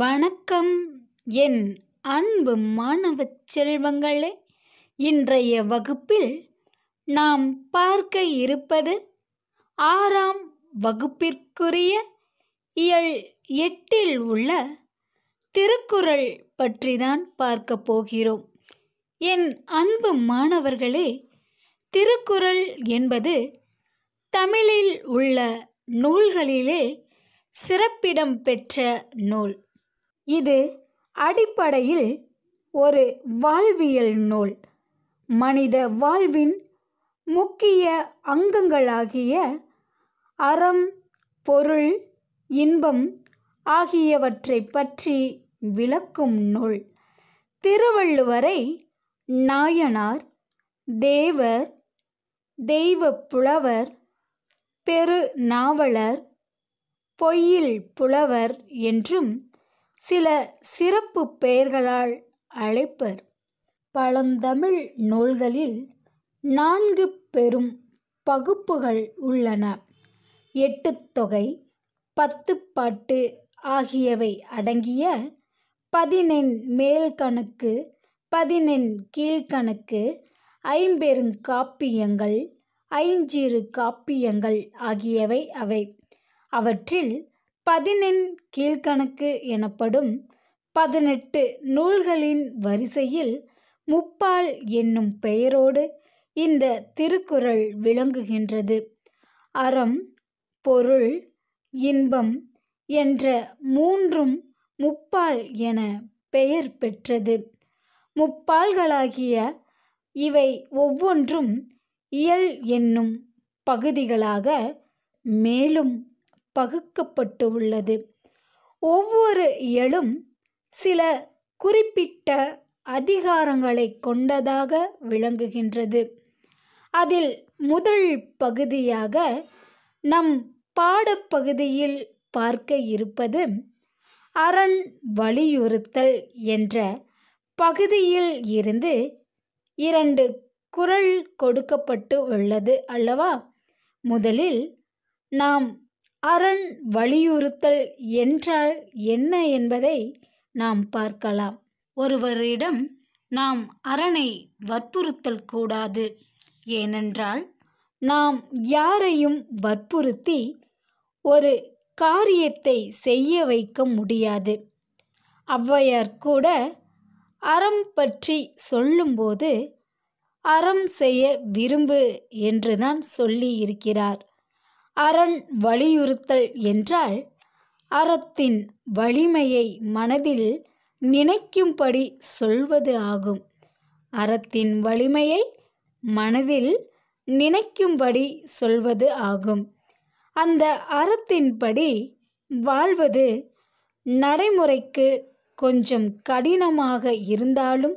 வணக்கம் என் அன்பு மாணவ செல்வங்களே இன்றைய வகுப்பில் நாம் பார்க்க இருப்பது ஆறாம் வகுப்பிற்குரிய இயல் எட்டில் உள்ள திருக்குறள் பற்றிதான் பார்க்க போகிறோம் என் அன்பு மாணவர்களே திருக்குறள் என்பது தமிழில் உள்ள நூல்களிலே சிறப்பிடம் பெற்ற நூல் இது அடிப்படையில் ஒரு வாழ்வியல் நூல் மனித வாழ்வின் முக்கிய அங்கங்களாகிய அறம் பொருள் இன்பம் ஆகியவற்றை பற்றி விளக்கும் நூல் திருவள்ளுவரை நாயனார் தேவர் தெய்வ புலவர் பெரு நாவலர் பொய்யில் புலவர் என்றும் சில சிறப்பு பெயர்களால் அழைப்பர் பழந்தமிழ் நூல்களில் நான்கு பெரும் பகுப்புகள் உள்ளன பத்து பத்துப்பாட்டு ஆகியவை அடங்கிய பதினெண் மேல்கணக்கு பதினெண் கீழ்கணக்கு ஐம்பெருங்காப்பியங்கள் ஐஞ்சிறு காப்பியங்கள் ஆகியவை அவை அவற்றில் பதினெண் கீழ்கணக்கு எனப்படும் பதினெட்டு நூல்களின் வரிசையில் முப்பால் என்னும் பெயரோடு இந்த திருக்குறள் விளங்குகின்றது அறம் பொருள் இன்பம் என்ற மூன்றும் முப்பால் என பெயர் பெற்றது முப்பால்களாகிய இவை ஒவ்வொன்றும் இயல் என்னும் பகுதிகளாக மேலும் பகுக்கப்பட்டு உள்ளது ஒவ்வொரு எழும் சில குறிப்பிட்ட அதிகாரங்களை கொண்டதாக விளங்குகின்றது அதில் முதல் பகுதியாக நம் பாடப்பகுதியில் பார்க்க இருப்பது அரண் வலியுறுத்தல் என்ற பகுதியில் இருந்து இரண்டு குரல் கொடுக்கப்பட்டு உள்ளது அல்லவா முதலில் நாம் அரண் வலியுறுத்தல் என்றால் என்ன என்பதை நாம் பார்க்கலாம் ஒருவரிடம் நாம் அரணை வற்புறுத்தல் கூடாது ஏனென்றால் நாம் யாரையும் வற்புறுத்தி ஒரு காரியத்தை செய்ய வைக்க முடியாது அவ்வையார் கூட அறம் பற்றி சொல்லும்போது அறம் செய்ய விரும்பு என்றுதான் சொல்லி இருக்கிறார் அறன் வலியுறுத்தல் என்றால் அறத்தின் வலிமையை மனதில் நினைக்கும்படி சொல்வது ஆகும் அறத்தின் வலிமையை மனதில் நினைக்கும்படி சொல்வது ஆகும் அந்த அறத்தின்படி வாழ்வது நடைமுறைக்கு கொஞ்சம் கடினமாக இருந்தாலும்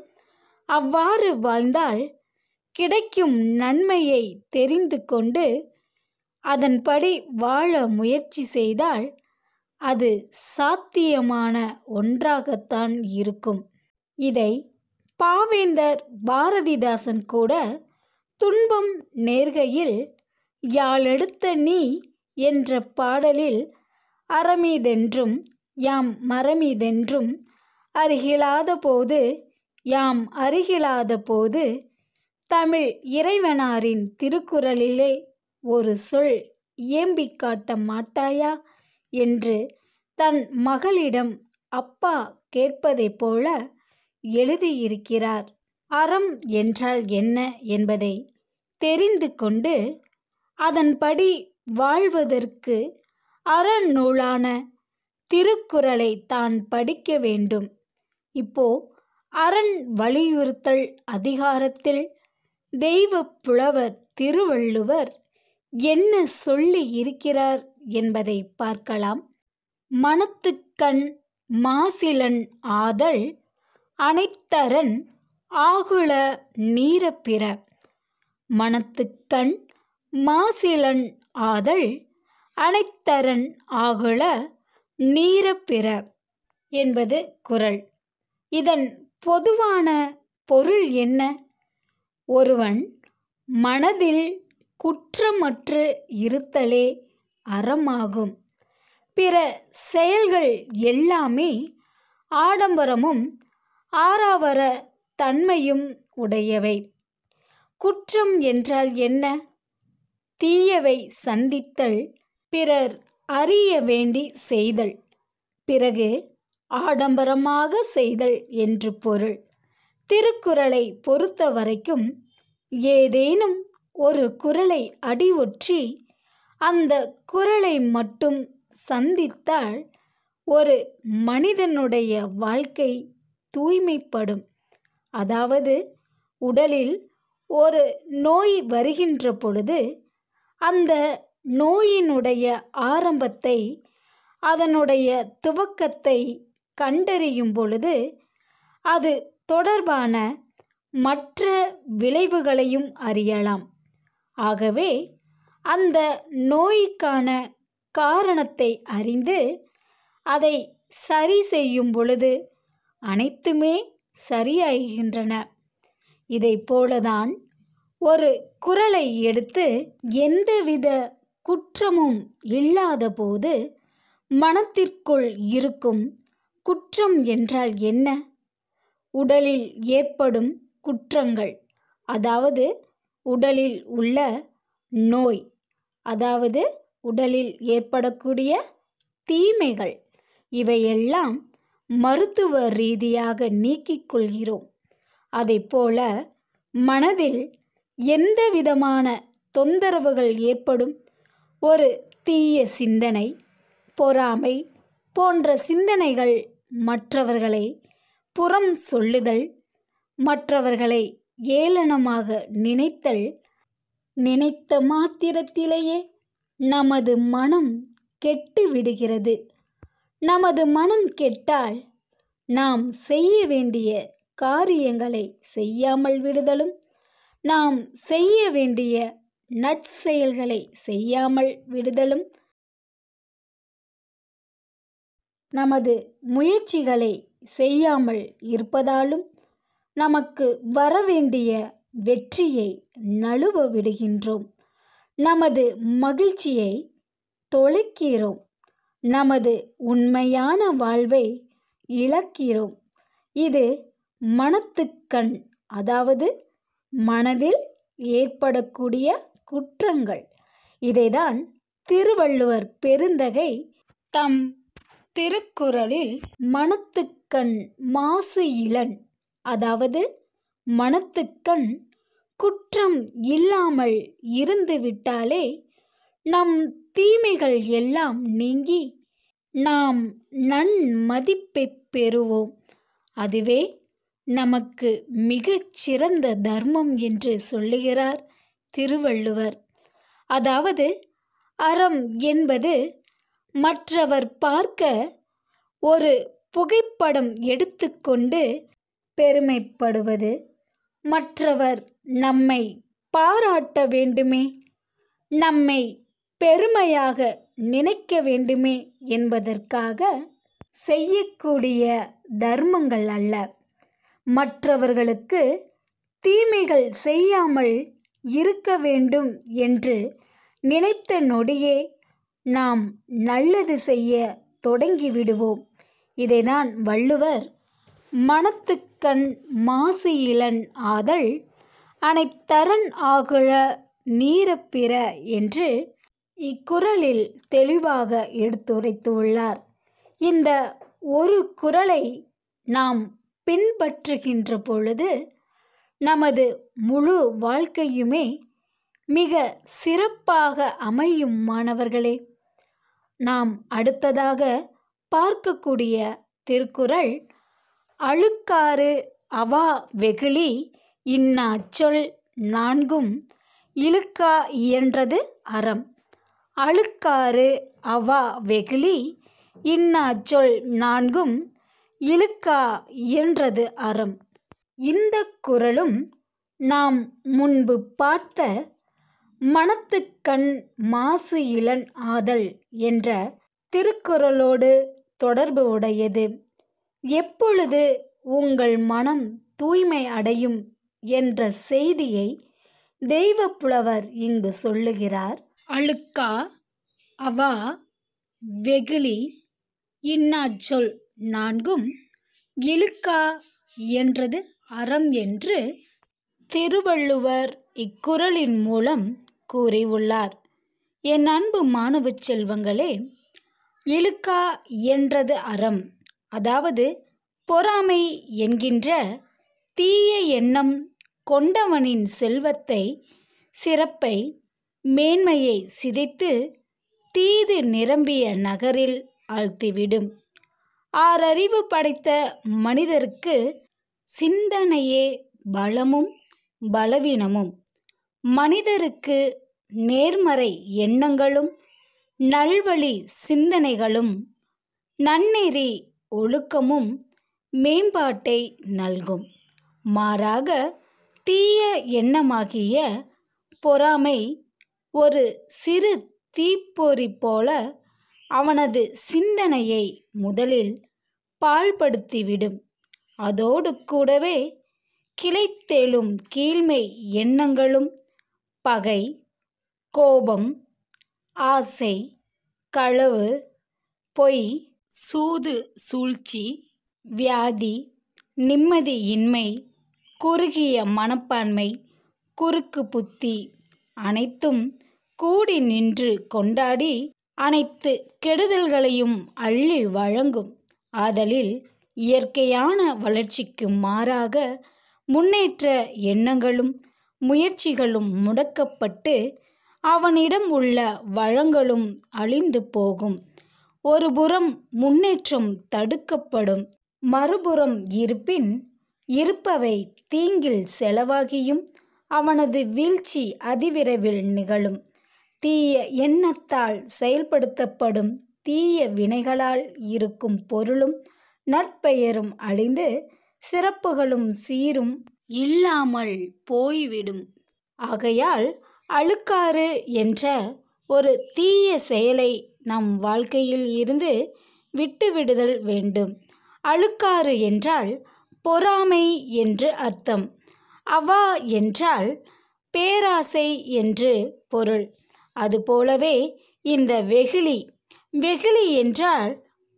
அவ்வாறு வாழ்ந்தால் கிடைக்கும் நன்மையை தெரிந்து கொண்டு அதன்படி வாழ முயற்சி செய்தால் அது சாத்தியமான ஒன்றாகத்தான் இருக்கும் இதை பாவேந்தர் பாரதிதாசன் கூட துன்பம் நேர்கையில் யாழெடுத்த நீ என்ற பாடலில் அறமீதென்றும் யாம் மறமீதென்றும் அருகிலாத போது யாம் அருகிலாத போது தமிழ் இறைவனாரின் திருக்குறளிலே ஒரு சொல் ஏம்பிக் காட்ட மாட்டாயா என்று தன் மகளிடம் அப்பா கேட்பதைப் போல எழுதியிருக்கிறார் அறம் என்றால் என்ன என்பதை தெரிந்து கொண்டு அதன்படி வாழ்வதற்கு அறநூலான திருக்குறளை தான் படிக்க வேண்டும் இப்போ அரண் வலியுறுத்தல் அதிகாரத்தில் தெய்வ புலவர் திருவள்ளுவர் என்ன சொல்லி இருக்கிறார் என்பதை பார்க்கலாம் மனத்துக்கண் மாசிலன் ஆதல் அனைத்தரன் ஆகுல நீரப்பிற மனத்துக்கண் மாசிலன் ஆதல் அனைத்தரன் ஆகுல நீரப்பிற என்பது குரல் இதன் பொதுவான பொருள் என்ன ஒருவன் மனதில் குற்றமற்று இருத்தலே அறமாகும் பிற செயல்கள் எல்லாமே ஆடம்பரமும் ஆறாவர தன்மையும் உடையவை குற்றம் என்றால் என்ன தீயவை சந்தித்தல் பிறர் அறிய வேண்டி செய்தல் பிறகு ஆடம்பரமாக செய்தல் என்று பொருள் திருக்குறளை பொறுத்த வரைக்கும் ஏதேனும் ஒரு குரலை அடிவுற்றி அந்த குரலை மட்டும் சந்தித்தால் ஒரு மனிதனுடைய வாழ்க்கை தூய்மைப்படும் அதாவது உடலில் ஒரு நோய் வருகின்ற பொழுது அந்த நோயினுடைய ஆரம்பத்தை அதனுடைய துவக்கத்தை கண்டறியும் பொழுது அது தொடர்பான மற்ற விளைவுகளையும் அறியலாம் ஆகவே அந்த நோய்க்கான காரணத்தை அறிந்து அதை சரி செய்யும் பொழுது அனைத்துமே சரியாகின்றன இதை போலதான் ஒரு குரலை எடுத்து எந்தவித குற்றமும் இல்லாத போது மனத்திற்குள் இருக்கும் குற்றம் என்றால் என்ன உடலில் ஏற்படும் குற்றங்கள் அதாவது உடலில் உள்ள நோய் அதாவது உடலில் ஏற்படக்கூடிய தீமைகள் இவையெல்லாம் மருத்துவ ரீதியாக நீக்கிக் கொள்கிறோம் போல மனதில் எந்த விதமான தொந்தரவுகள் ஏற்படும் ஒரு தீய சிந்தனை பொறாமை போன்ற சிந்தனைகள் மற்றவர்களை புறம் சொல்லுதல் மற்றவர்களை ஏளனமாக நினைத்தல் நினைத்த மாத்திரத்திலேயே நமது மனம் கெட்டு விடுகிறது நமது மனம் கெட்டால் நாம் செய்ய வேண்டிய காரியங்களை செய்யாமல் விடுதலும் நாம் செய்ய வேண்டிய நற்செயல்களை செய்யாமல் விடுதலும் நமது முயற்சிகளை செய்யாமல் இருப்பதாலும் நமக்கு வரவேண்டிய வெற்றியை நழுவ விடுகின்றோம் நமது மகிழ்ச்சியை தொலைக்கிறோம் நமது உண்மையான வாழ்வை இழக்கிறோம் இது மனத்துக்கண் அதாவது மனதில் ஏற்படக்கூடிய குற்றங்கள் இதைதான் திருவள்ளுவர் பெருந்தகை தம் திருக்குறளில் மனத்துக்கண் மாசு இளன் அதாவது மனத்துக்கண் குற்றம் இல்லாமல் இருந்துவிட்டாலே நம் தீமைகள் எல்லாம் நீங்கி நாம் நன்மதிப்பை பெறுவோம் அதுவே நமக்கு மிகச் சிறந்த தர்மம் என்று சொல்லுகிறார் திருவள்ளுவர் அதாவது அறம் என்பது மற்றவர் பார்க்க ஒரு புகைப்படம் எடுத்துக்கொண்டு பெருமைப்படுவது மற்றவர் நம்மை பாராட்ட வேண்டுமே நம்மை பெருமையாக நினைக்க வேண்டுமே என்பதற்காக செய்யக்கூடிய தர்மங்கள் அல்ல மற்றவர்களுக்கு தீமைகள் செய்யாமல் இருக்க வேண்டும் என்று நினைத்த நொடியே நாம் நல்லது செய்ய தொடங்கிவிடுவோம் இதைதான் வள்ளுவர் மனத்துக்கு கண் மாசு இளன் ஆதல் அனைத்தரன் ஆகுழ நீரப்பிற என்று இக்குறளில் தெளிவாக எடுத்துரைத்துள்ளார் இந்த ஒரு குரலை நாம் பின்பற்றுகின்ற பொழுது நமது முழு வாழ்க்கையுமே மிக சிறப்பாக அமையும் மாணவர்களே நாம் அடுத்ததாக பார்க்கக்கூடிய திருக்குறள் அழு ஒழுக்காறு அவா வெகுளி இன்னா சொல் நான்கும் இழுக்கா இயன்றது அறம் அழுக்காறு அவா வெகுளி இன்னா சொல் நான்கும் இழுக்கா இயன்றது அறம் இந்த குரலும் நாம் முன்பு பார்த்த மனத்துக்கண் மாசு இளன் ஆதல் என்ற திருக்குறளோடு தொடர்பு உடையது எப்பொழுது உங்கள் மனம் தூய்மை அடையும் என்ற செய்தியை தெய்வ புலவர் இங்கு சொல்லுகிறார் அழுக்கா அவா வெகுளி இன்னாச்சொல் நான்கும் இழுக்கா என்றது அறம் என்று திருவள்ளுவர் இக்குறளின் மூலம் கூறியுள்ளார் என் அன்பு மாணவ செல்வங்களே இழுக்கா என்றது அறம் அதாவது பொறாமை என்கின்ற தீய எண்ணம் கொண்டவனின் செல்வத்தை சிறப்பை மேன்மையை சிதைத்து தீது நிரம்பிய நகரில் ஆழ்த்திவிடும் ஆறறிவு படைத்த மனிதருக்கு சிந்தனையே பலமும் பலவீனமும் மனிதருக்கு நேர்மறை எண்ணங்களும் நல்வழி சிந்தனைகளும் நன்னெறி ஒழுக்கமும் மேம்பாட்டை நல்கும் மாறாக தீய எண்ணமாகிய பொறாமை ஒரு சிறு தீப்பொறி போல அவனது சிந்தனையை முதலில் பாழ்படுத்திவிடும் அதோடு கூடவே கிளைத்தெழும் கீழ்மை எண்ணங்களும் பகை கோபம் ஆசை களவு பொய் சூது சூழ்ச்சி வியாதி நிம்மதியின்மை குறுகிய மனப்பான்மை குறுக்கு புத்தி அனைத்தும் கூடி நின்று கொண்டாடி அனைத்து கெடுதல்களையும் அள்ளி வழங்கும் ஆதலில் இயற்கையான வளர்ச்சிக்கு மாறாக முன்னேற்ற எண்ணங்களும் முயற்சிகளும் முடக்கப்பட்டு அவனிடம் உள்ள வளங்களும் அழிந்து போகும் ஒருபுறம் முன்னேற்றம் தடுக்கப்படும் மறுபுறம் இருப்பின் இருப்பவை தீங்கில் செலவாகியும் அவனது வீழ்ச்சி அதிவிரைவில் நிகழும் தீய எண்ணத்தால் செயல்படுத்தப்படும் தீய வினைகளால் இருக்கும் பொருளும் நட்பெயரும் அழிந்து சிறப்புகளும் சீரும் இல்லாமல் போய்விடும் ஆகையால் அழுக்காறு என்ற ஒரு தீய செயலை நம் வாழ்க்கையில் இருந்து விட்டுவிடுதல் வேண்டும் அழுக்காறு என்றால் பொறாமை என்று அர்த்தம் அவா என்றால் பேராசை என்று பொருள் அதுபோலவே இந்த வெகுளி வெகுளி என்றால்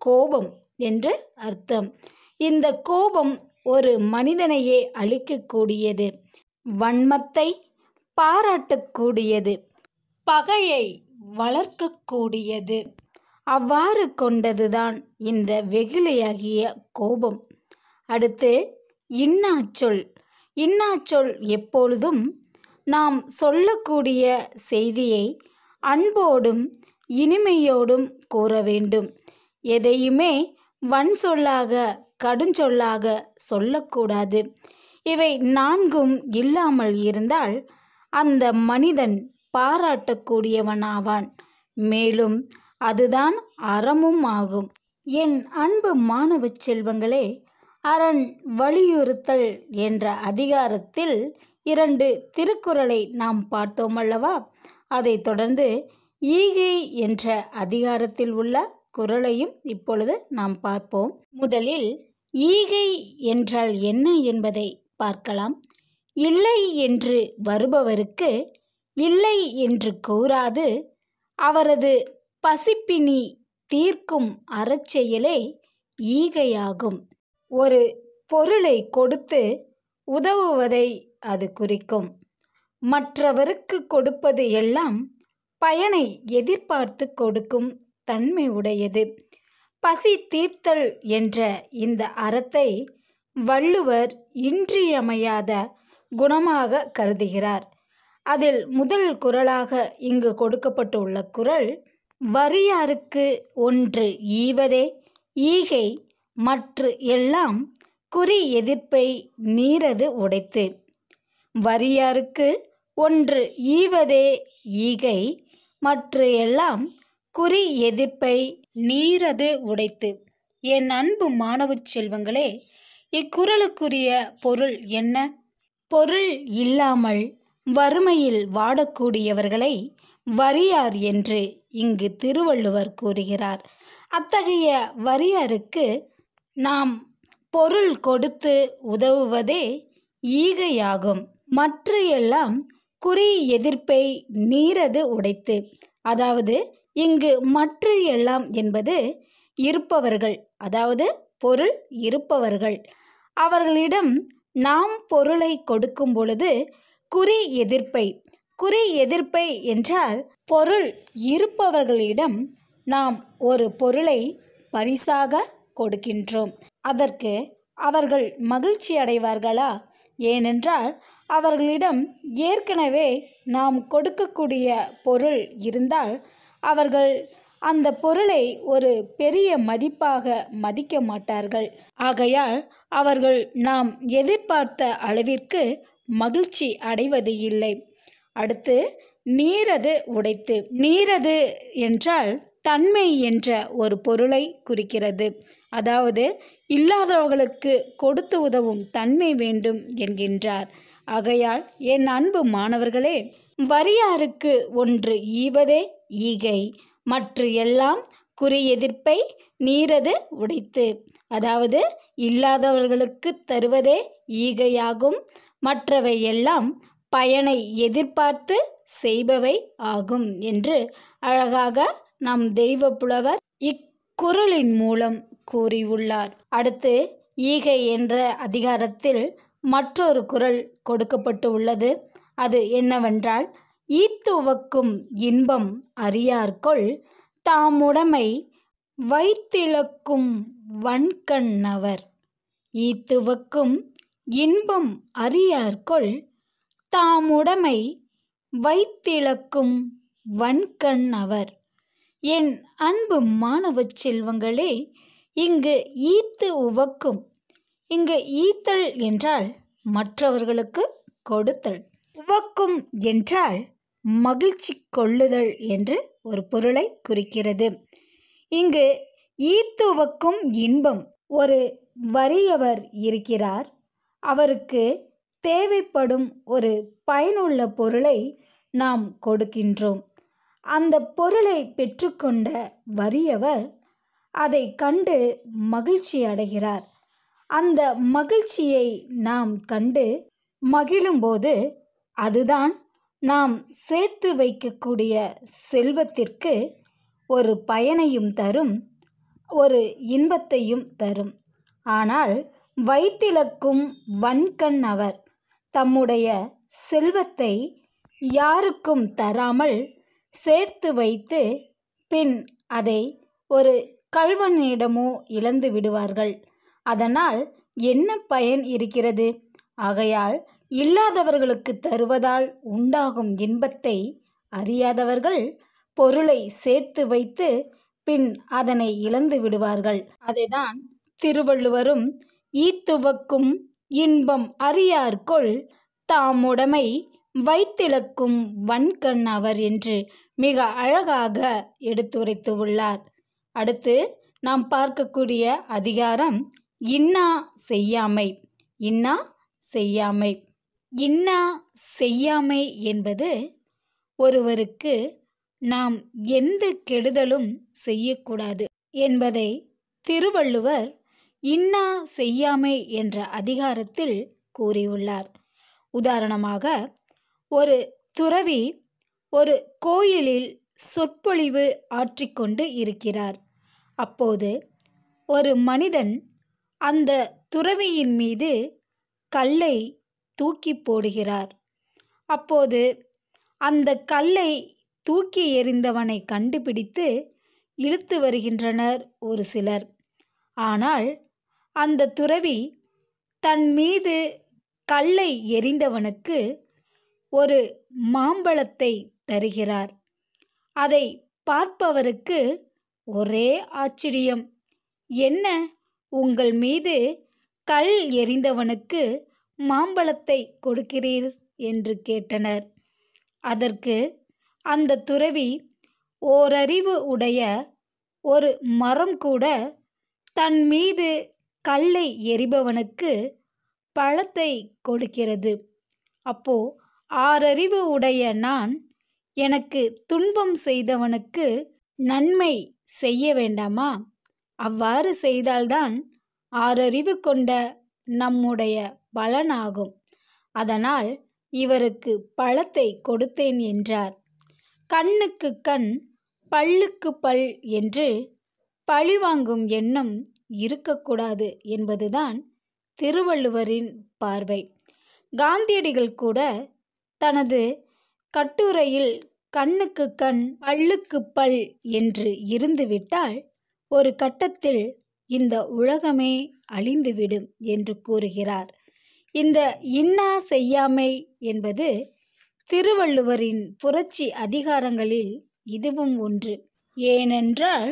கோபம் என்று அர்த்தம் இந்த கோபம் ஒரு மனிதனையே அழிக்கக்கூடியது வன்மத்தை பாராட்டக்கூடியது பகையை வளர்க்கக்கூடியது அவ்வாறு கொண்டதுதான் இந்த வெகுளியாகிய கோபம் அடுத்து இன்னாச்சொல் இன்னாச்சொல் எப்பொழுதும் நாம் சொல்லக்கூடிய செய்தியை அன்போடும் இனிமையோடும் கூற வேண்டும் எதையுமே வன் சொல்லாக கடுஞ்சொல்லாக சொல்லக்கூடாது இவை நான்கும் இல்லாமல் இருந்தால் அந்த மனிதன் பாராட்டக்கூடியவனாவான் மேலும் அதுதான் அறமும் ஆகும் என் அன்பு மாணவ செல்வங்களே அரண் வலியுறுத்தல் என்ற அதிகாரத்தில் இரண்டு திருக்குறளை நாம் பார்த்தோம் அல்லவா அதைத் தொடர்ந்து ஈகை என்ற அதிகாரத்தில் உள்ள குரலையும் இப்பொழுது நாம் பார்ப்போம் முதலில் ஈகை என்றால் என்ன என்பதை பார்க்கலாம் இல்லை என்று வருபவருக்கு இல்லை என்று கூறாது அவரது பசிப்பினி தீர்க்கும் அறச்செயலே ஈகையாகும் ஒரு பொருளை கொடுத்து உதவுவதை அது குறிக்கும் மற்றவருக்கு கொடுப்பது எல்லாம் பயனை எதிர்பார்த்து கொடுக்கும் தன்மை உடையது பசி தீர்த்தல் என்ற இந்த அறத்தை வள்ளுவர் இன்றியமையாத குணமாக கருதுகிறார் அதில் முதல் குரலாக இங்கு கொடுக்கப்பட்டுள்ள குரல் வரியாருக்கு ஒன்று ஈவதே ஈகை மற்று எல்லாம் குறி எதிர்ப்பை நீரது உடைத்து வரியாருக்கு ஒன்று ஈவதே ஈகை மற்று எல்லாம் குறி எதிர்ப்பை நீரது உடைத்து என் அன்பு மாணவ செல்வங்களே இக்குறளுக்குரிய பொருள் என்ன பொருள் இல்லாமல் வறுமையில் வாடக்கூடியவர்களை வரியார் என்று இங்கு திருவள்ளுவர் கூறுகிறார் அத்தகைய வரியாருக்கு நாம் பொருள் கொடுத்து உதவுவதே ஈகையாகும் மற்ற எல்லாம் குறி எதிர்ப்பை நீரது உடைத்து அதாவது இங்கு மற்ற எல்லாம் என்பது இருப்பவர்கள் அதாவது பொருள் இருப்பவர்கள் அவர்களிடம் நாம் பொருளை கொடுக்கும் பொழுது குறி எதிர்ப்பை குறி எதிர்ப்பை என்றால் பொருள் இருப்பவர்களிடம் நாம் ஒரு பொருளை பரிசாக கொடுக்கின்றோம் அதற்கு அவர்கள் மகிழ்ச்சி அடைவார்களா ஏனென்றால் அவர்களிடம் ஏற்கனவே நாம் கொடுக்கக்கூடிய பொருள் இருந்தால் அவர்கள் அந்த பொருளை ஒரு பெரிய மதிப்பாக மதிக்க மாட்டார்கள் ஆகையால் அவர்கள் நாம் எதிர்பார்த்த அளவிற்கு மகிழ்ச்சி அடைவது இல்லை அடுத்து நீரது உடைத்து நீரது என்றால் தன்மை என்ற ஒரு பொருளை குறிக்கிறது அதாவது இல்லாதவர்களுக்கு கொடுத்து உதவும் தன்மை வேண்டும் என்கின்றார் ஆகையால் என் அன்பு மாணவர்களே வரியாருக்கு ஒன்று ஈவதே ஈகை மற்ற எல்லாம் குறி எதிர்ப்பை நீரது உடைத்து அதாவது இல்லாதவர்களுக்கு தருவதே ஈகையாகும் மற்றவை எல்லாம் பயனை எதிர்பார்த்து செய்பவை ஆகும் என்று அழகாக நம் தெய்வ புலவர் இக்குறளின் மூலம் கூறியுள்ளார் அடுத்து ஈகை என்ற அதிகாரத்தில் மற்றொரு குரல் கொடுக்கப்பட்டு உள்ளது அது என்னவென்றால் ஈத்துவக்கும் இன்பம் அறியார்கொள் தாமுடைமை வைத்திழக்கும் வன்கண்ணவர் ஈத்துவக்கும் இன்பம் அறியார்கொள் தாமுடைமை வைத்திளக்கும் வன்கண் அவர் என் அன்பு மாணவ செல்வங்களே இங்கு ஈத்து உவக்கும் இங்கு ஈத்தல் என்றால் மற்றவர்களுக்கு கொடுத்தல் உவக்கும் என்றால் மகிழ்ச்சி கொள்ளுதல் என்று ஒரு பொருளை குறிக்கிறது இங்கு ஈத்துவக்கும் இன்பம் ஒரு வறியவர் இருக்கிறார் அவருக்கு தேவைப்படும் ஒரு பயனுள்ள பொருளை நாம் கொடுக்கின்றோம் அந்த பொருளை பெற்றுக்கொண்ட வறியவர் அதை கண்டு மகிழ்ச்சி அடைகிறார் அந்த மகிழ்ச்சியை நாம் கண்டு மகிழும்போது அதுதான் நாம் சேர்த்து வைக்கக்கூடிய செல்வத்திற்கு ஒரு பயனையும் தரும் ஒரு இன்பத்தையும் தரும் ஆனால் வைத்திலக்கும் வன்கண் அவர் தம்முடைய செல்வத்தை யாருக்கும் தராமல் சேர்த்து வைத்து பின் அதை ஒரு கல்வனிடமோ இழந்து விடுவார்கள் அதனால் என்ன பயன் இருக்கிறது ஆகையால் இல்லாதவர்களுக்கு தருவதால் உண்டாகும் இன்பத்தை அறியாதவர்கள் பொருளை சேர்த்து வைத்து பின் அதனை இழந்து விடுவார்கள் அதைதான் திருவள்ளுவரும் ஈத்துவக்கும் இன்பம் அறியார்கொள் உடமை வைத்திழக்கும் வன்கண் அவர் என்று மிக அழகாக எடுத்துரைத்து உள்ளார் அடுத்து நாம் பார்க்கக்கூடிய அதிகாரம் இன்னா செய்யாமை இன்னா செய்யாமை இன்னா செய்யாமை என்பது ஒருவருக்கு நாம் எந்த கெடுதலும் செய்யக்கூடாது என்பதை திருவள்ளுவர் இன்னா செய்யாமை என்ற அதிகாரத்தில் கூறியுள்ளார் உதாரணமாக ஒரு துறவி ஒரு கோயிலில் சொற்பொழிவு ஆற்றிக்கொண்டு இருக்கிறார் அப்போது ஒரு மனிதன் அந்த துறவியின் மீது கல்லை தூக்கி போடுகிறார் அப்போது அந்த கல்லை தூக்கி எறிந்தவனை கண்டுபிடித்து இழுத்து வருகின்றனர் ஒரு சிலர் ஆனால் அந்த துறவி தன் மீது கல்லை எறிந்தவனுக்கு ஒரு மாம்பழத்தை தருகிறார் அதை பார்ப்பவருக்கு ஒரே ஆச்சரியம் என்ன உங்கள் மீது கல் எறிந்தவனுக்கு மாம்பழத்தை கொடுக்கிறீர் என்று கேட்டனர் அதற்கு அந்த துறவி ஓரறிவு உடைய ஒரு மரம் கூட தன் மீது கல்லை எரிபவனுக்கு பழத்தை கொடுக்கிறது அப்போ ஆறறிவு உடைய நான் எனக்கு துன்பம் செய்தவனுக்கு நன்மை செய்ய வேண்டாமா அவ்வாறு செய்தால்தான் ஆறறிவு கொண்ட நம்முடைய பலனாகும் அதனால் இவருக்கு பழத்தை கொடுத்தேன் என்றார் கண்ணுக்கு கண் பல்லுக்கு பல் என்று பழிவாங்கும் எண்ணம் இருக்கக்கூடாது என்பதுதான் திருவள்ளுவரின் பார்வை காந்தியடிகள் கூட தனது கட்டுரையில் கண்ணுக்கு கண் பல்லுக்கு பல் என்று இருந்துவிட்டால் ஒரு கட்டத்தில் இந்த உலகமே அழிந்துவிடும் என்று கூறுகிறார் இந்த இன்னா செய்யாமை என்பது திருவள்ளுவரின் புரட்சி அதிகாரங்களில் இதுவும் ஒன்று ஏனென்றால்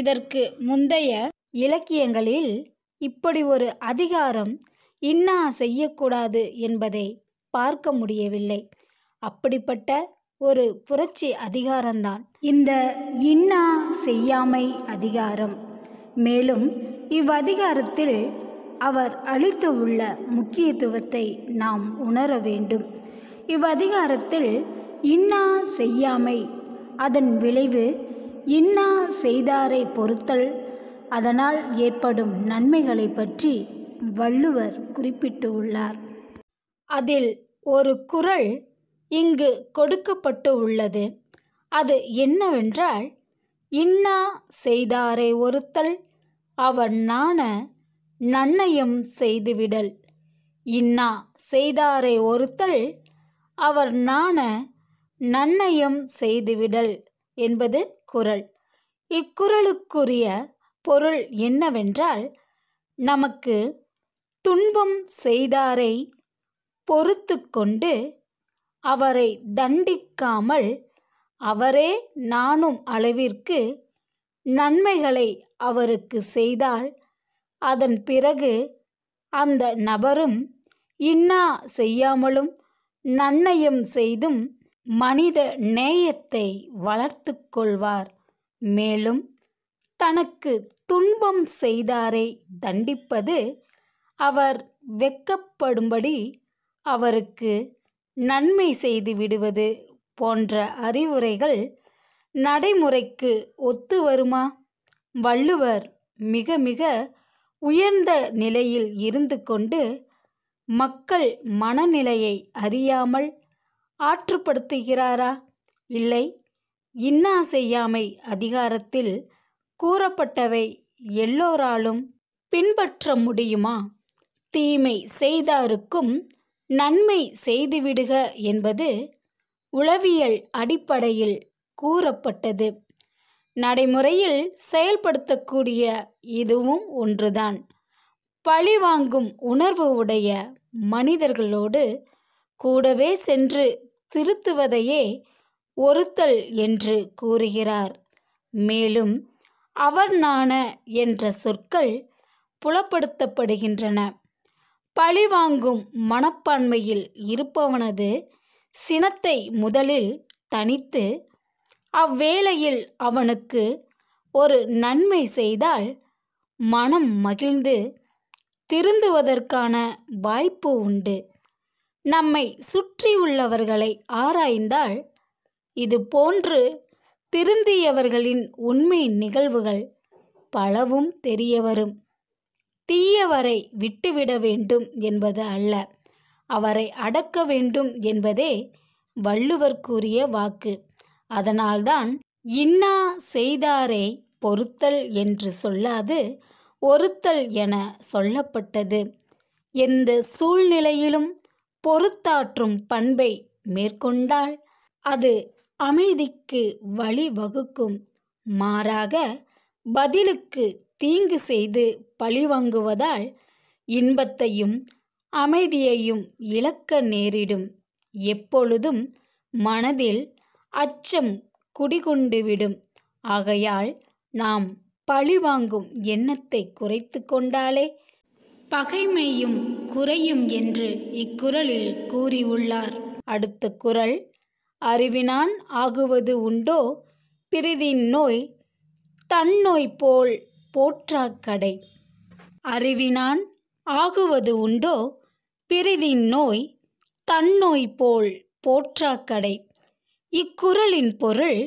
இதற்கு முந்தைய இலக்கியங்களில் இப்படி ஒரு அதிகாரம் இன்னா செய்யக்கூடாது என்பதை பார்க்க முடியவில்லை அப்படிப்பட்ட ஒரு புரட்சி அதிகாரம்தான் இந்த இன்னா செய்யாமை அதிகாரம் மேலும் இவ்வதிகாரத்தில் அவர் உள்ள முக்கியத்துவத்தை நாம் உணர வேண்டும் இவ்வதிகாரத்தில் இன்னா செய்யாமை அதன் விளைவு இன்னா செய்தாரை பொறுத்தல் அதனால் ஏற்படும் நன்மைகளை பற்றி வள்ளுவர் குறிப்பிட்டு உள்ளார் அதில் ஒரு குரல் இங்கு கொடுக்கப்பட்டு உள்ளது அது என்னவென்றால் இன்னா செய்தாரை ஒருத்தல் அவர் நாண நன்னயம் செய்துவிடல் இன்னா செய்தாரை ஒருத்தல் அவர் நாண நன்னயம் செய்துவிடல் என்பது குரல் இக்குரலுக்குரிய பொருள் என்னவென்றால் நமக்கு துன்பம் செய்தாரை பொறுத்து கொண்டு அவரை தண்டிக்காமல் அவரே நானும் அளவிற்கு நன்மைகளை அவருக்கு செய்தால் அதன் பிறகு அந்த நபரும் இன்னா செய்யாமலும் நன்னயம் செய்தும் மனித நேயத்தை வளர்த்து கொள்வார் மேலும் தனக்கு துன்பம் செய்தாரை தண்டிப்பது அவர் வெட்கப்படும்படி அவருக்கு நன்மை செய்து விடுவது போன்ற அறிவுரைகள் நடைமுறைக்கு ஒத்து வருமா வள்ளுவர் மிக மிக உயர்ந்த நிலையில் இருந்து கொண்டு மக்கள் மனநிலையை அறியாமல் ஆற்றுப்படுத்துகிறாரா இல்லை இன்னா செய்யாமை அதிகாரத்தில் கூறப்பட்டவை எல்லோராலும் பின்பற்ற முடியுமா தீமை செய்தாருக்கும் நன்மை செய்துவிடுக என்பது உளவியல் அடிப்படையில் கூறப்பட்டது நடைமுறையில் செயல்படுத்தக்கூடிய இதுவும் ஒன்றுதான் பழிவாங்கும் உணர்வு உடைய மனிதர்களோடு கூடவே சென்று திருத்துவதையே ஒருத்தல் என்று கூறுகிறார் மேலும் அவர் நாண என்ற சொற்கள் புலப்படுத்தப்படுகின்றன பழிவாங்கும் மனப்பான்மையில் இருப்பவனது சினத்தை முதலில் தனித்து அவ்வேளையில் அவனுக்கு ஒரு நன்மை செய்தால் மனம் மகிழ்ந்து திருந்துவதற்கான வாய்ப்பு உண்டு நம்மை சுற்றியுள்ளவர்களை ஆராய்ந்தால் இது போன்று திருந்தியவர்களின் உண்மை நிகழ்வுகள் பலவும் தெரியவரும் தீயவரை விட்டுவிட வேண்டும் என்பது அல்ல அவரை அடக்க வேண்டும் என்பதே வள்ளுவர் கூறிய வாக்கு அதனால்தான் இன்னா செய்தாரை பொறுத்தல் என்று சொல்லாது ஒருத்தல் என சொல்லப்பட்டது எந்த சூழ்நிலையிலும் பொறுத்தாற்றும் பண்பை மேற்கொண்டால் அது அமைதிக்கு வழிவகுக்கும் மாறாக பதிலுக்கு தீங்கு செய்து பழிவாங்குவதால் இன்பத்தையும் அமைதியையும் இழக்க நேரிடும் எப்பொழுதும் மனதில் அச்சம் குடிகொண்டுவிடும் ஆகையால் நாம் பழிவாங்கும் எண்ணத்தை குறைத்து கொண்டாலே பகைமையும் குறையும் என்று இக்குறளில் கூறியுள்ளார் அடுத்த குரல் அறிவினான் ஆகுவது உண்டோ பிரிதின் நோய் தன்னோய் போல் போற்றாக்கடை அறிவினான் ஆகுவது உண்டோ பிரிதின் நோய் தன்னோய் போல் போற்றாக்கடை இக்குறளின் பொருள்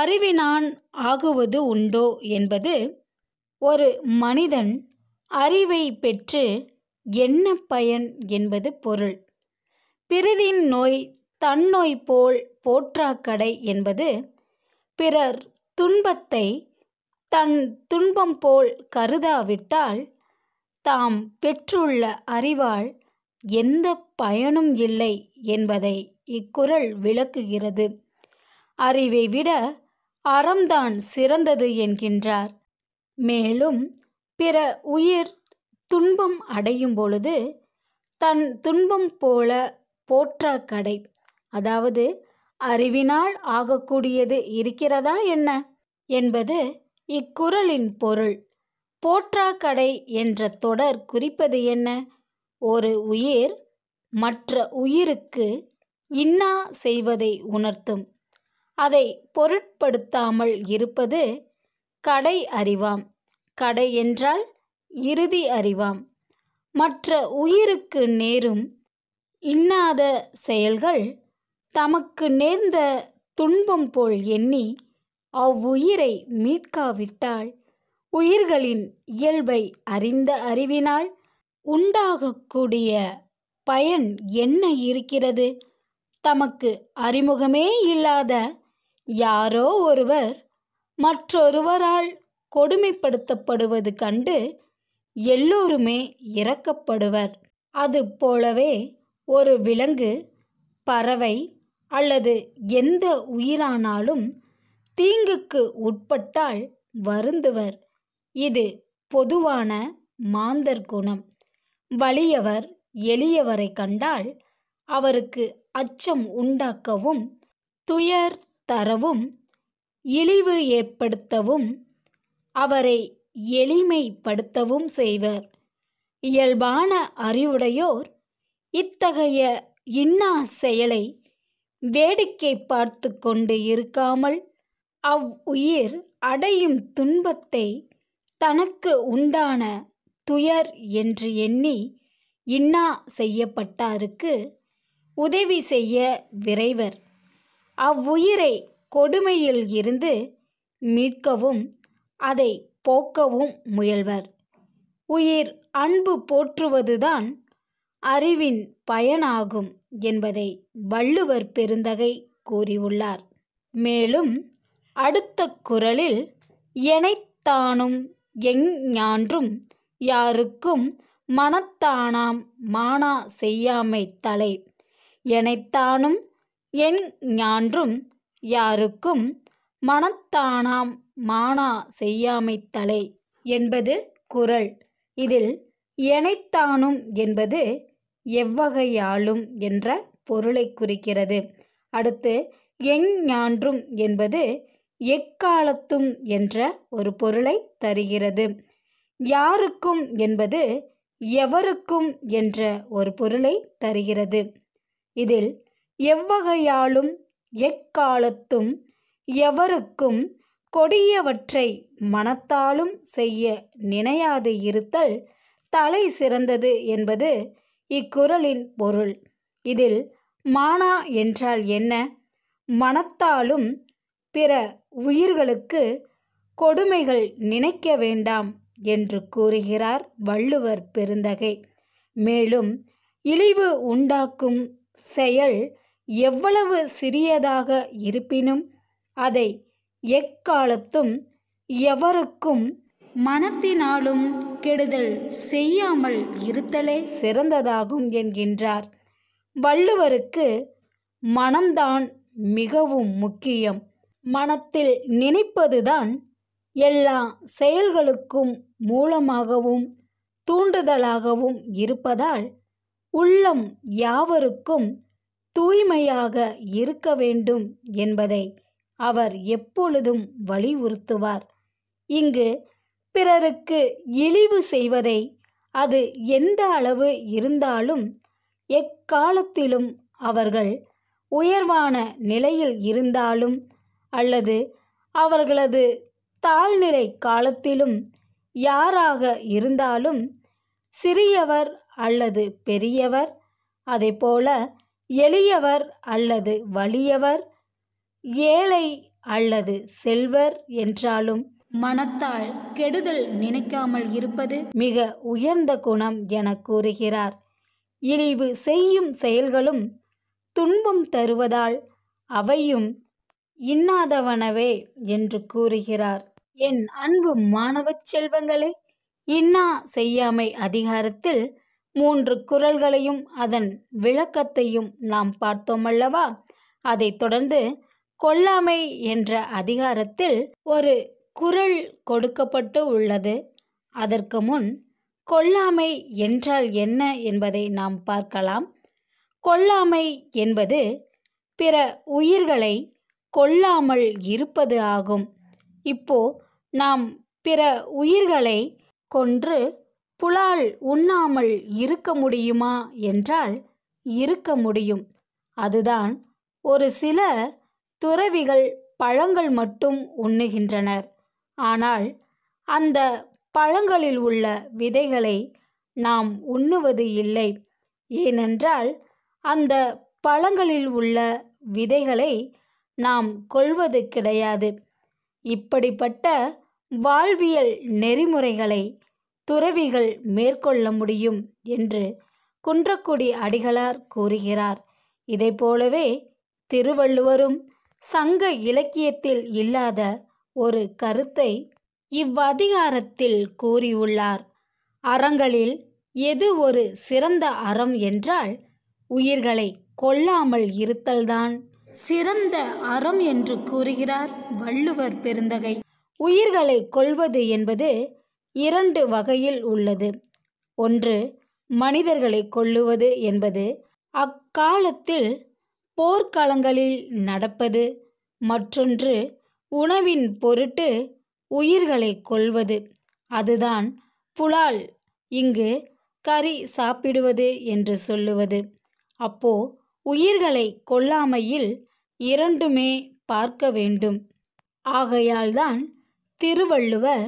அறிவினான் ஆகுவது உண்டோ என்பது ஒரு மனிதன் அறிவை பெற்று என்ன பயன் என்பது பொருள் பிரிதின் நோய் தன்னோய் போல் போற்றாக்கடை என்பது பிறர் துன்பத்தை தன் துன்பம் போல் கருதாவிட்டால் தாம் பெற்றுள்ள அறிவால் எந்த பயனும் இல்லை என்பதை இக்குறள் விளக்குகிறது அறிவை விட அறம்தான் சிறந்தது என்கின்றார் மேலும் பிற உயிர் துன்பம் அடையும் பொழுது தன் துன்பம் போல போற்றாக்கடை அதாவது அறிவினால் ஆகக்கூடியது இருக்கிறதா என்ன என்பது இக்குறளின் பொருள் போற்றா கடை என்ற தொடர் குறிப்பது என்ன ஒரு உயிர் மற்ற உயிருக்கு இன்னா செய்வதை உணர்த்தும் அதை பொருட்படுத்தாமல் இருப்பது கடை அறிவாம் கடை என்றால் இறுதி அறிவாம் மற்ற உயிருக்கு நேரும் இன்னாத செயல்கள் தமக்கு நேர்ந்த துன்பம் போல் எண்ணி அவ்வுயிரை மீட்காவிட்டால் உயிர்களின் இயல்பை அறிந்த அறிவினால் உண்டாகக்கூடிய பயன் என்ன இருக்கிறது தமக்கு அறிமுகமே இல்லாத யாரோ ஒருவர் மற்றொருவரால் கொடுமைப்படுத்தப்படுவது கண்டு எல்லோருமே இறக்கப்படுவர் அதுபோலவே ஒரு விலங்கு பறவை அல்லது எந்த உயிரானாலும் தீங்குக்கு உட்பட்டால் வருந்துவர் இது பொதுவான மாந்தர் குணம் வலியவர் எளியவரை கண்டால் அவருக்கு அச்சம் உண்டாக்கவும் துயர் தரவும் இழிவு ஏற்படுத்தவும் அவரை எளிமைப்படுத்தவும் செய்வர் இயல்பான அறிவுடையோர் இத்தகைய இன்னா செயலை வேடிக்கை பார்த்து கொண்டு இருக்காமல் அவ் உயிர் அடையும் துன்பத்தை தனக்கு உண்டான துயர் என்று எண்ணி இன்னா செய்யப்பட்டாருக்கு உதவி செய்ய விரைவர் அவ்வுயிரை கொடுமையில் இருந்து மீட்கவும் அதை போக்கவும் முயல்வர் உயிர் அன்பு போற்றுவதுதான் அறிவின் பயனாகும் என்பதை வள்ளுவர் பெருந்தகை கூறியுள்ளார் மேலும் அடுத்த குரலில் எனைத்தானும் எஞ்ஞான்றும் யாருக்கும் மனத்தானாம் மானா செய்யாமை தலை எனைத்தானும் எங் ஞான்றும் யாருக்கும் மனத்தானாம் மானா செய்யாமை தலை என்பது குரல் இதில் எனைத்தானும் என்பது எவ்வகையாலும் என்ற பொருளை குறிக்கிறது அடுத்து எஞ்ஞான்றும் என்பது எக்காலத்தும் என்ற ஒரு பொருளை தருகிறது யாருக்கும் என்பது எவருக்கும் என்ற ஒரு பொருளை தருகிறது இதில் எவ்வகையாலும் எக்காலத்தும் எவருக்கும் கொடியவற்றை மனத்தாலும் செய்ய நினையாது இருத்தல் தலை சிறந்தது என்பது இக்குறளின் பொருள் இதில் மானா என்றால் என்ன மனத்தாலும் பிற உயிர்களுக்கு கொடுமைகள் நினைக்க வேண்டாம் என்று கூறுகிறார் வள்ளுவர் பெருந்தகை மேலும் இழிவு உண்டாக்கும் செயல் எவ்வளவு சிறியதாக இருப்பினும் அதை எக்காலத்தும் எவருக்கும் மனத்தினாலும் கெடுதல் செய்யாமல் இருத்தலே சிறந்ததாகும் என்கின்றார் வள்ளுவருக்கு மனம்தான் மிகவும் முக்கியம் மனத்தில் நினைப்பதுதான் எல்லா செயல்களுக்கும் மூலமாகவும் தூண்டுதலாகவும் இருப்பதால் உள்ளம் யாவருக்கும் தூய்மையாக இருக்க வேண்டும் என்பதை அவர் எப்பொழுதும் வலியுறுத்துவார் இங்கு பிறருக்கு இழிவு செய்வதை அது எந்த அளவு இருந்தாலும் எக்காலத்திலும் அவர்கள் உயர்வான நிலையில் இருந்தாலும் அல்லது அவர்களது தாழ்நிலை காலத்திலும் யாராக இருந்தாலும் சிறியவர் அல்லது பெரியவர் அதேபோல எளியவர் அல்லது வலியவர் ஏழை அல்லது செல்வர் என்றாலும் மனத்தால் கெடுதல் நினைக்காமல் இருப்பது மிக உயர்ந்த குணம் என கூறுகிறார் இழிவு செய்யும் செயல்களும் துன்பம் தருவதால் அவையும் இன்னாதவனவே என்று கூறுகிறார் என் அன்பு மாணவ செல்வங்களே இன்னா செய்யாமை அதிகாரத்தில் மூன்று குரல்களையும் அதன் விளக்கத்தையும் நாம் பார்த்தோம் அல்லவா அதைத் தொடர்ந்து கொல்லாமை என்ற அதிகாரத்தில் ஒரு குரல் கொடுக்கப்பட்டு உள்ளது அதற்கு முன் கொல்லாமை என்றால் என்ன என்பதை நாம் பார்க்கலாம் கொல்லாமை என்பது பிற உயிர்களை கொல்லாமல் இருப்பது ஆகும் இப்போ நாம் பிற உயிர்களை கொன்று புலால் உண்ணாமல் இருக்க முடியுமா என்றால் இருக்க முடியும் அதுதான் ஒரு சில துறவிகள் பழங்கள் மட்டும் உண்ணுகின்றனர் ஆனால் அந்த பழங்களில் உள்ள விதைகளை நாம் உண்ணுவது இல்லை ஏனென்றால் அந்த பழங்களில் உள்ள விதைகளை நாம் கொள்வது கிடையாது இப்படிப்பட்ட வாழ்வியல் நெறிமுறைகளை துறவிகள் மேற்கொள்ள முடியும் என்று குன்றக்குடி அடிகளார் கூறுகிறார் இதைப்போலவே போலவே திருவள்ளுவரும் சங்க இலக்கியத்தில் இல்லாத ஒரு கருத்தை இவ்வதிகாரத்தில் கூறியுள்ளார் அறங்களில் எது ஒரு சிறந்த அறம் என்றால் உயிர்களை கொல்லாமல் இருத்தல்தான் சிறந்த அறம் என்று கூறுகிறார் வள்ளுவர் பெருந்தகை உயிர்களை கொள்வது என்பது இரண்டு வகையில் உள்ளது ஒன்று மனிதர்களை கொள்ளுவது என்பது அக்காலத்தில் போர்க்களங்களில் நடப்பது மற்றொன்று உணவின் பொருட்டு உயிர்களை கொள்வது அதுதான் புலால் இங்கு கறி சாப்பிடுவது என்று சொல்லுவது அப்போ உயிர்களை கொல்லாமையில் இரண்டுமே பார்க்க வேண்டும் ஆகையால்தான் திருவள்ளுவர்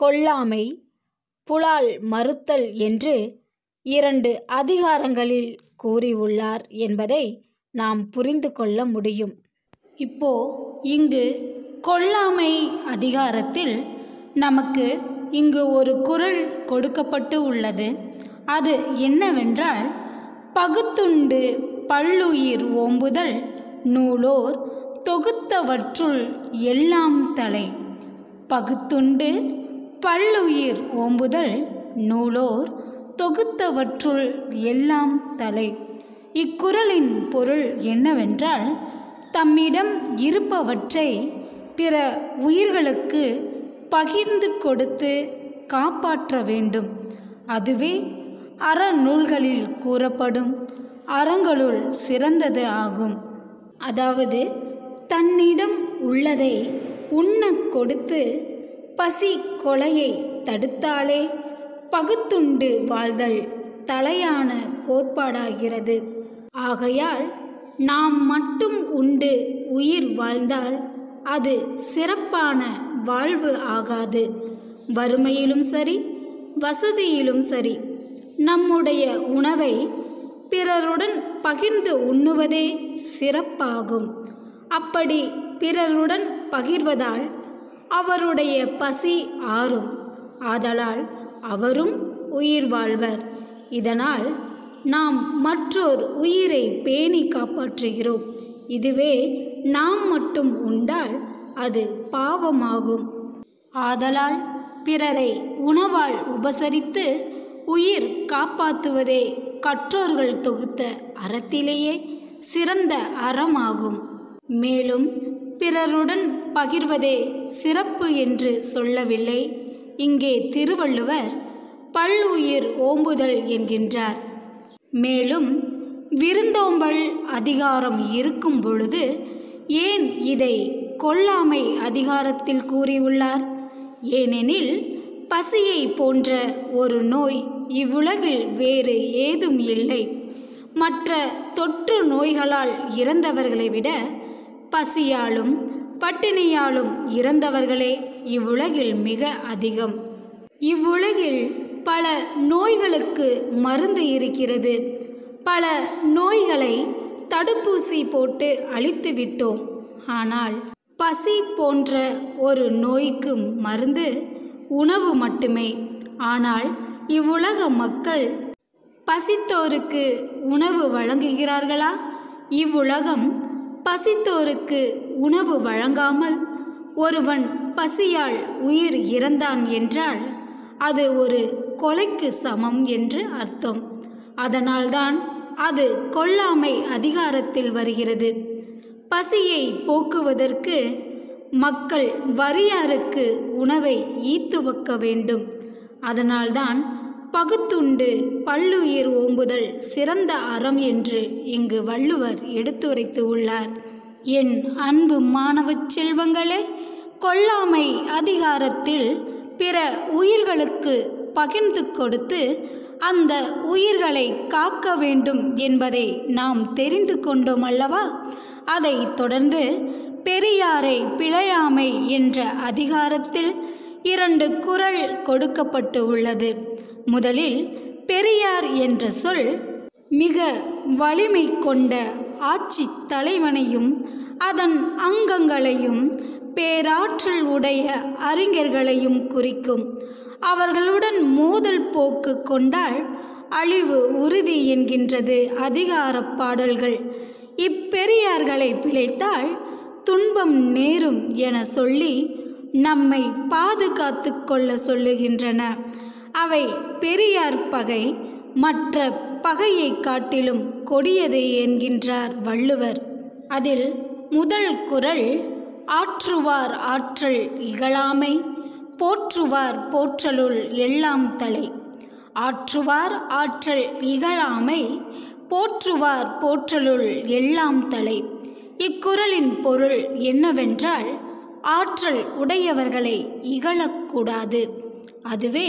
கொல்லாமை புலால் மறுத்தல் என்று இரண்டு அதிகாரங்களில் கூறியுள்ளார் என்பதை நாம் புரிந்து கொள்ள முடியும் இப்போ இங்கு கொல்லாமை அதிகாரத்தில் நமக்கு இங்கு ஒரு குரல் கொடுக்கப்பட்டு உள்ளது அது என்னவென்றால் பகுத்துண்டு பல்லுயிர் ஓம்புதல் நூலோர் தொகுத்தவற்றுள் எல்லாம் தலை பகுத்துண்டு பல்லுயிர் ஓம்புதல் நூலோர் தொகுத்தவற்றுள் எல்லாம் தலை இக்குறளின் பொருள் என்னவென்றால் தம்மிடம் இருப்பவற்றை பிற உயிர்களுக்கு பகிர்ந்து கொடுத்து காப்பாற்ற வேண்டும் அதுவே அறநூல்களில் கூறப்படும் அறங்களுள் சிறந்தது ஆகும் அதாவது தன்னிடம் உள்ளதை உண்ண கொடுத்து பசி கொலையை தடுத்தாலே பகுத்துண்டு வாழ்தல் தலையான கோட்பாடாகிறது ஆகையால் நாம் மட்டும் உண்டு உயிர் வாழ்ந்தால் அது சிறப்பான வாழ்வு ஆகாது வறுமையிலும் சரி வசதியிலும் சரி நம்முடைய உணவை பிறருடன் பகிர்ந்து உண்ணுவதே சிறப்பாகும் அப்படி பிறருடன் பகிர்வதால் அவருடைய பசி ஆறும் ஆதலால் அவரும் உயிர் வாழ்வர் இதனால் நாம் மற்றோர் உயிரை பேணி காப்பாற்றுகிறோம் இதுவே நாம் மட்டும் உண்டால் அது பாவமாகும் ஆதலால் பிறரை உணவால் உபசரித்து உயிர் காப்பாற்றுவதே கற்றோர்கள் தொகுத்த அறத்திலேயே சிறந்த அறமாகும் மேலும் பிறருடன் பகிர்வதே சிறப்பு என்று சொல்லவில்லை இங்கே திருவள்ளுவர் பல்லுயிர் ஓம்புதல் என்கின்றார் மேலும் விருந்தோம்பல் அதிகாரம் இருக்கும் பொழுது ஏன் இதை கொல்லாமை அதிகாரத்தில் கூறியுள்ளார் ஏனெனில் பசியை போன்ற ஒரு நோய் இவ்வுலகில் வேறு ஏதும் இல்லை மற்ற தொற்று நோய்களால் இறந்தவர்களை விட பசியாலும் பட்டினியாலும் இறந்தவர்களே இவ்வுலகில் மிக அதிகம் இவ்வுலகில் பல நோய்களுக்கு மருந்து இருக்கிறது பல நோய்களை தடுப்பூசி போட்டு அழித்து விட்டோம் ஆனால் பசி போன்ற ஒரு நோய்க்கு மருந்து உணவு மட்டுமே ஆனால் இவ்வுலக மக்கள் பசித்தோருக்கு உணவு வழங்குகிறார்களா இவ்வுலகம் பசித்தோருக்கு உணவு வழங்காமல் ஒருவன் பசியால் உயிர் இறந்தான் என்றால் அது ஒரு கொலைக்கு சமம் என்று அர்த்தம் அதனால்தான் அது கொல்லாமை அதிகாரத்தில் வருகிறது பசியை போக்குவதற்கு மக்கள் வரியாருக்கு உணவை ஈத்துவக்க வேண்டும் அதனால்தான் பகுத்துண்டு பல்லுயிர் ஓம்புதல் சிறந்த அறம் என்று இங்கு வள்ளுவர் எடுத்துரைத்து உள்ளார் என் அன்பு மாணவ செல்வங்களே கொல்லாமை அதிகாரத்தில் பிற உயிர்களுக்கு பகிர்ந்து கொடுத்து அந்த உயிர்களை காக்க வேண்டும் என்பதை நாம் தெரிந்து கொண்டோம் அல்லவா அதை தொடர்ந்து பெரியாரை பிழையாமை என்ற அதிகாரத்தில் இரண்டு குரல் கொடுக்கப்பட்டு உள்ளது முதலில் பெரியார் என்ற சொல் மிக வலிமை கொண்ட ஆட்சி தலைவனையும் அதன் அங்கங்களையும் பேராற்றல் உடைய அறிஞர்களையும் குறிக்கும் அவர்களுடன் மோதல் போக்கு கொண்டால் அழிவு உறுதி என்கின்றது அதிகாரப் பாடல்கள் இப்பெரியார்களை பிழைத்தால் துன்பம் நேரும் என சொல்லி நம்மை பாதுகாத்து கொள்ள சொல்லுகின்றன அவை பெரியார் பகை மற்ற பகையை காட்டிலும் கொடியது என்கின்றார் வள்ளுவர் அதில் முதல் குரல் ஆற்றுவார் ஆற்றல் இகழாமை போற்றுவார் போற்றலுள் எல்லாம் தலை ஆற்றுவார் ஆற்றல் இகழாமை போற்றுவார் போற்றலுள் எல்லாம் தலை இக்குறளின் பொருள் என்னவென்றால் ஆற்றல் உடையவர்களை இகழக்கூடாது அதுவே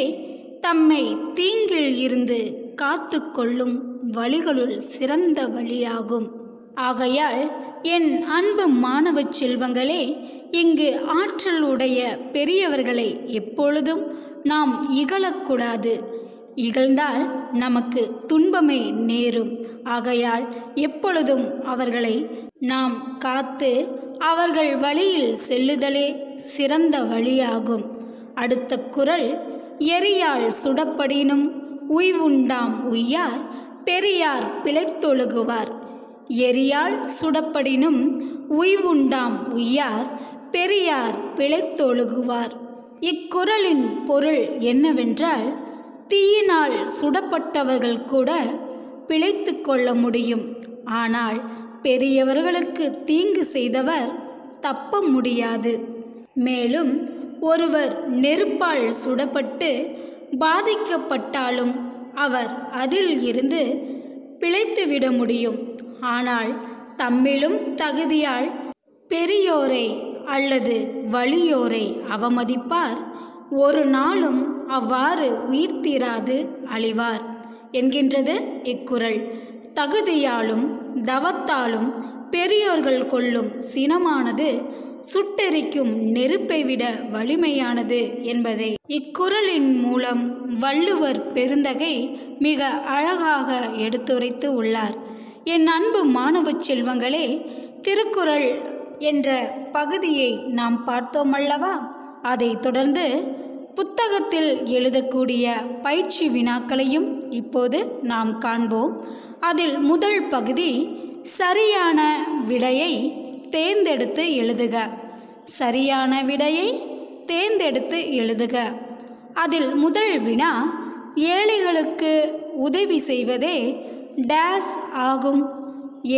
தம்மை தீங்கில் இருந்து காத்து கொள்ளும் வழிகளுள் சிறந்த வழியாகும் ஆகையால் என் அன்பு மாணவ செல்வங்களே இங்கு ஆற்றல் உடைய பெரியவர்களை எப்பொழுதும் நாம் இகழக்கூடாது இகழ்ந்தால் நமக்கு துன்பமே நேரும் ஆகையால் எப்பொழுதும் அவர்களை நாம் காத்து அவர்கள் வழியில் செல்லுதலே சிறந்த வழியாகும் அடுத்த குரல் எரியால் சுடப்படினும் உய்வுண்டாம் உய்யார் பெரியார் பிழைத்தொழுகுவார் எரியால் சுடப்படினும் உய்வுண்டாம் உய்யார் பெரியார் பிழைத்தொழுகுவார் இக்குறளின் பொருள் என்னவென்றால் தீயினால் சுடப்பட்டவர்கள் கூட பிழைத்து கொள்ள முடியும் ஆனால் பெரியவர்களுக்கு தீங்கு செய்தவர் தப்ப முடியாது மேலும் ஒருவர் நெருப்பால் சுடப்பட்டு பாதிக்கப்பட்டாலும் அவர் அதில் இருந்து பிழைத்துவிட முடியும் ஆனால் தம்மிலும் தகுதியால் பெரியோரை அல்லது வலியோரை அவமதிப்பார் ஒரு நாளும் அவ்வாறு உயிர் தீராது அழிவார் என்கின்றது இக்குறள் தகுதியாலும் தவத்தாலும் பெரியோர்கள் கொள்ளும் சினமானது சுட்டெரிக்கும் நெருப்பை விட வலிமையானது என்பதை இக்குறளின் மூலம் வள்ளுவர் பெருந்தகை மிக அழகாக எடுத்துரைத்து உள்ளார் என் அன்பு மாணவ செல்வங்களே திருக்குறள் என்ற பகுதியை நாம் பார்த்தோம் அல்லவா அதை தொடர்ந்து புத்தகத்தில் எழுதக்கூடிய பயிற்சி வினாக்களையும் இப்போது நாம் காண்போம் அதில் முதல் பகுதி சரியான விடையை தேர்ந்தெடுத்து எழுதுக சரியான விடையை தேர்ந்தெடுத்து எழுதுக அதில் முதல் வினா ஏழைகளுக்கு உதவி செய்வதே டேஸ் ஆகும்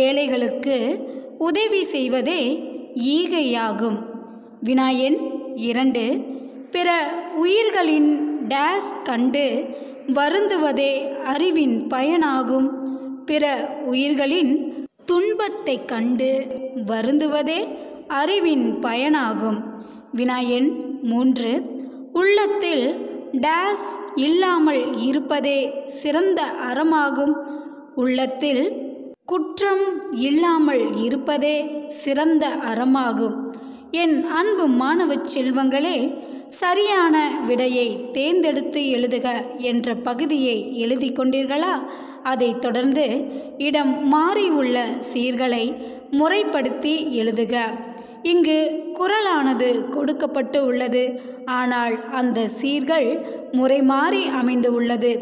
ஏழைகளுக்கு உதவி செய்வதே ஈகையாகும் வினாயன் இரண்டு பிற உயிர்களின் டேஸ் கண்டு வருந்துவதே அறிவின் பயனாகும் பிற உயிர்களின் துன்பத்தை கண்டு வருந்துவதே அறிவின் பயனாகும் வினாயன் மூன்று உள்ளத்தில் டேஸ் இல்லாமல் இருப்பதே சிறந்த அறமாகும் உள்ளத்தில் குற்றம் இல்லாமல் இருப்பதே சிறந்த அறமாகும் என் அன்பு மாணவ செல்வங்களே சரியான விடையை தேர்ந்தெடுத்து எழுதுக என்ற பகுதியை எழுதி கொண்டீர்களா அதைத் தொடர்ந்து இடம் மாறியுள்ள சீர்களை முறைப்படுத்தி எழுதுக இங்கு குரலானது கொடுக்கப்பட்டு உள்ளது ஆனால் அந்த சீர்கள் முறை மாறி அமைந்து உள்ளது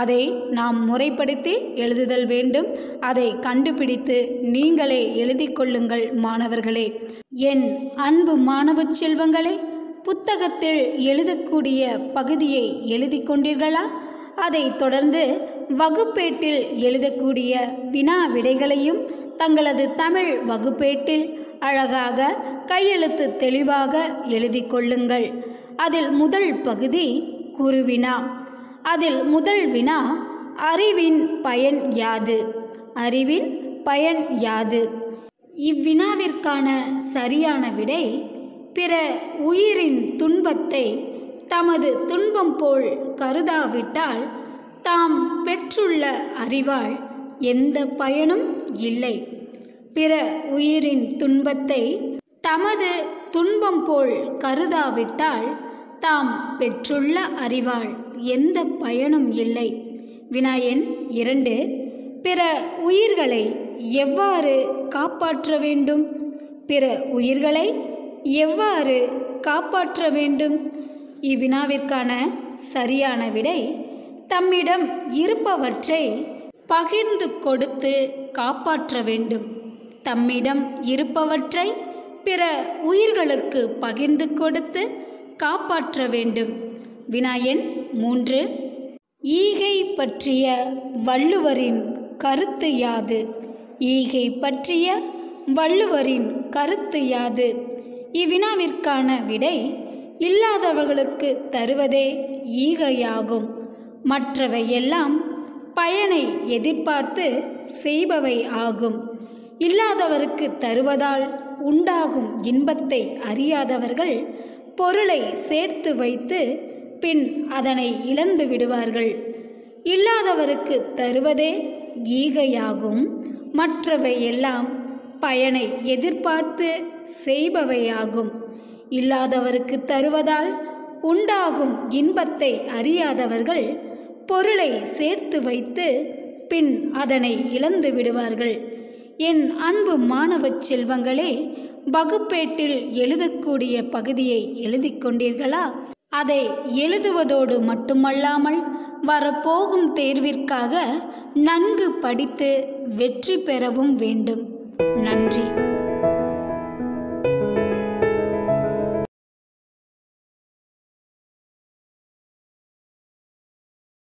அதை நாம் முறைப்படுத்தி எழுதுதல் வேண்டும் அதை கண்டுபிடித்து நீங்களே எழுதி கொள்ளுங்கள் மாணவர்களே என் அன்பு மாணவ செல்வங்களே புத்தகத்தில் எழுதக்கூடிய பகுதியை எழுதி கொண்டீர்களா அதை தொடர்ந்து வகுப்பேட்டில் எழுதக்கூடிய வினா விடைகளையும் தங்களது தமிழ் வகுப்பேட்டில் அழகாக கையெழுத்து தெளிவாக எழுதி கொள்ளுங்கள் அதில் முதல் பகுதி குருவினா அதில் முதல் வினா அறிவின் பயன் யாது அறிவின் பயன் யாது இவ்வினாவிற்கான சரியான விடை பிற உயிரின் துன்பத்தை தமது துன்பம் போல் கருதாவிட்டால் தாம் பெற்றுள்ள அறிவால் எந்த பயனும் இல்லை பிற உயிரின் துன்பத்தை தமது துன்பம் போல் கருதாவிட்டால் தாம் பெற்றுள்ள அறிவால் எந்த பயனும் இல்லை வினாயன் இரண்டு பிற உயிர்களை எவ்வாறு காப்பாற்ற வேண்டும் பிற உயிர்களை எவ்வாறு காப்பாற்ற வேண்டும் இவ்வினாவிற்கான சரியான விடை தம்மிடம் இருப்பவற்றை பகிர்ந்து கொடுத்து காப்பாற்ற வேண்டும் தம்மிடம் இருப்பவற்றை பிற உயிர்களுக்கு பகிர்ந்து கொடுத்து காப்பாற்ற வேண்டும் வினாயன் மூன்று ஈகை பற்றிய வள்ளுவரின் கருத்து யாது ஈகை பற்றிய வள்ளுவரின் கருத்து யாது இவ்வினாவிற்கான விடை இல்லாதவர்களுக்கு தருவதே ஈகையாகும் மற்றவையெல்லாம் பயனை எதிர்பார்த்து செய்பவை ஆகும் இல்லாதவருக்கு தருவதால் உண்டாகும் இன்பத்தை அறியாதவர்கள் பொருளை சேர்த்து வைத்து பின் அதனை இழந்து விடுவார்கள் இல்லாதவருக்கு தருவதே ஈகையாகும் மற்றவையெல்லாம் பயனை எதிர்பார்த்து செய்பவையாகும் இல்லாதவருக்கு தருவதால் உண்டாகும் இன்பத்தை அறியாதவர்கள் பொருளை சேர்த்து வைத்து பின் அதனை இழந்து விடுவார்கள் என் அன்பு மாணவ செல்வங்களே வகுப்பேட்டில் எழுதக்கூடிய பகுதியை எழுதி கொண்டீர்களா அதை எழுதுவதோடு மட்டுமல்லாமல் வரப்போகும் தேர்விற்காக நன்கு படித்து வெற்றி பெறவும் வேண்டும் நன்றி